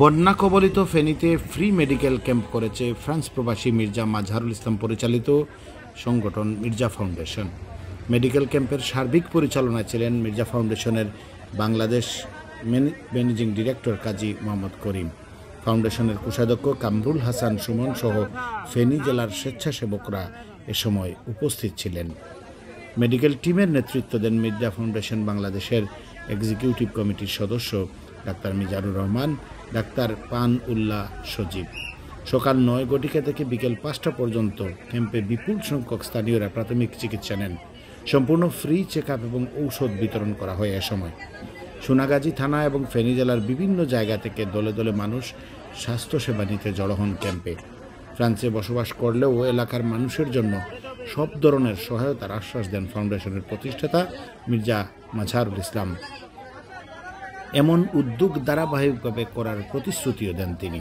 বন্যা কবলিত ফেনীতে ফ্রি মেডিকেল ক্যাম্প করেছে ফ্রান্স প্রবাসী মির্জা মাঝারুল ইসলাম পরিচালিত সংগঠন মির্জা ফাউন্ডেশন মেডিকেল ক্যাম্পের সার্বিক পরিচালনায় ছিলেন মির্জা ফাউন্ডেশনের বাংলাদেশ ম্যানেজিং ডিরেক্টর কাজী মোহাম্মদ করিম ফাউন্ডেশনের কোষাধ্যক্ষ কামরুল হাসান সুমন সহ ফেনী জেলার স্বেচ্ছাসেবকরা এ সময় উপস্থিত ছিলেন মেডিকেল টিমের নেতৃত্ব দেন মির্জা ফাউন্ডেশন বাংলাদেশের এক্সিকিউটিভ কমিটির সদস্য ডাক্তার মিজানুর রহমান ডাক্তার পান উল্লাহ সজীব সকাল নয় গটিকা থেকে বিকেল পাঁচটা পর্যন্ত ক্যাম্পে বিপুল সংখ্যক স্থানীয়রা প্রাথমিক চিকিৎসা নেন সম্পূর্ণ ফ্রি চেক এবং ঔষধ বিতরণ করা হয় এ সময় সোনাগাজী থানা এবং ফেনী জেলার বিভিন্ন জায়গা থেকে দলে দলে মানুষ স্বাস্থ্যসেবা নিতে জড়ো হন ক্যাম্পে ফ্রান্সে বসবাস করলেও এলাকার মানুষের জন্য সব ধরনের সহায়তার আশ্বাস দেন ফাউন্ডেশনের প্রতিষ্ঠাতা মির্জা মাঝারুল ইসলাম এমন উদ্যোগ ধারাবাহিকভাবে করার প্রতিশ্রুতিও দেন তিনি